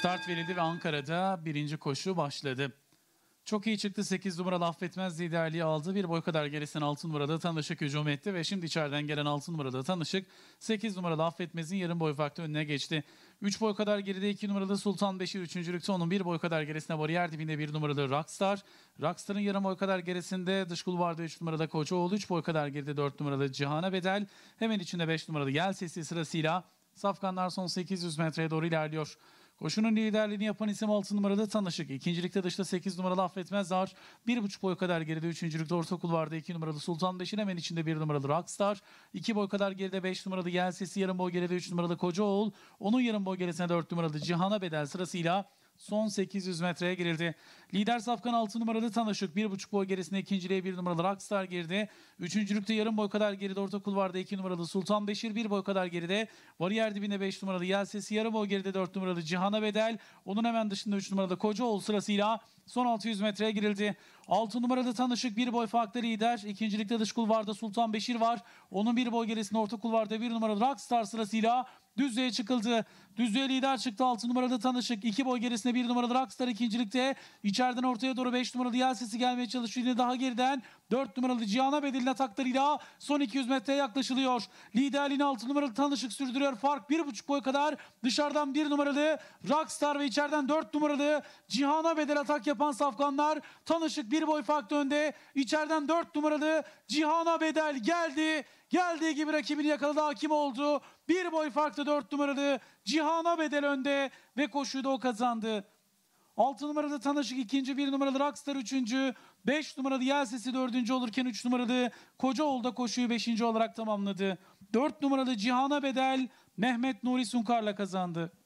Start verildi ve Ankara'da birinci koşu başladı. Çok iyi çıktı. 8 numaralı affetmez liderliği aldı. Bir boy kadar gerisine 6 numaralı Tanışık hücum etti ve şimdi içeriden gelen 6 numaralı Tanışık 8 numaralı affetmezin yarım boy farklı önüne geçti. 3 boy kadar geride 2 numaralı Sultan Beşir 3. lükte onun 1 boy kadar gerisine bariyer dibinde 1 numaralı Rockstar. Rockstar'ın yarım boy kadar gerisinde dış kulvarda 3 numaralı Koçoğlu 3 boy kadar geride 4 numaralı Cihana Bedel. Hemen içinde 5 numaralı Yel Sesi sırasıyla Safkanlar son 800 metreye doğru ilerliyor. Koşunun liderliğini yapan isim 6 numarada Tanışık. İkincilikte dışta 8 numaralı Affetmez Ağır. 1,5 boy kadar geride 3. lükte Ortaokul vardı. 2 numaralı Sultan Beşin hemen içinde 1 numaralı Rockstar. 2 boy kadar geride 5 numaralı Yel Yarım boy geride 3 numaralı Kocaoğul. Onun yarım boy gerisine 4 numaralı Cihan'a bedel sırasıyla Son 800 metreye girildi. Lider Safkan 6 numaralı Tanışık 1.5 boy gerisinde ikinciliğe 1 numaralı Rockstar girdi. Üçüncülükte yarım boy kadar geride orta kulvarda 2 numaralı Sultan Beşir 1 boy kadar geride. Bariyer dibinde 5 numaralı Yelsesi yarım boy geride 4 numaralı Cihan'a Bedel. Onun hemen dışında 3 numaralı Kocaoğlu sırasıyla son 600 metreye girildi. 6 numaralı Tanışık 1 boy farklı lider. İkincilikte dış kulvarda Sultan Beşir var. Onun 1 boy gerisinde orta kulvarda 1 numaralı Rockstar sırasıyla Düzlüğe çıkıldı. Düzlüğe lider çıktı. 6 numaralı Tanışık. 2 boy gerisinde 1 numaralı Rockstar ikincilikte. İçeriden ortaya doğru 5 numaralı Yel Sesi gelmeye çalışıyor. Yine daha geriden 4 numaralı Cihan'a bedelin ataklarıyla son 200 metreye yaklaşılıyor. Liderliğini 6 numaralı Tanışık sürdürüyor. Fark 1,5 boy kadar. Dışarıdan 1 numaralı Rockstar ve içeriden 4 numaralı Cihan'a bedel atak yapan safkanlar. Tanışık 1 boy farklı önde. İçeriden 4 numaralı Cihan'a bedel geldi. Geldiği gibi rakibini yakaladı hakim oldu. Bir boy farklı dört numaralı Cihan'a bedel önde ve koşuyu da o kazandı. Altı numaralı Tanışık ikinci, bir numaralı Rockstar üçüncü, beş numaralı Yelsesi dördüncü olurken üç numaralı Kocaoğlu da koşuyu beşinci olarak tamamladı. Dört numaralı Cihan'a bedel Mehmet Nuri Sunkar'la kazandı.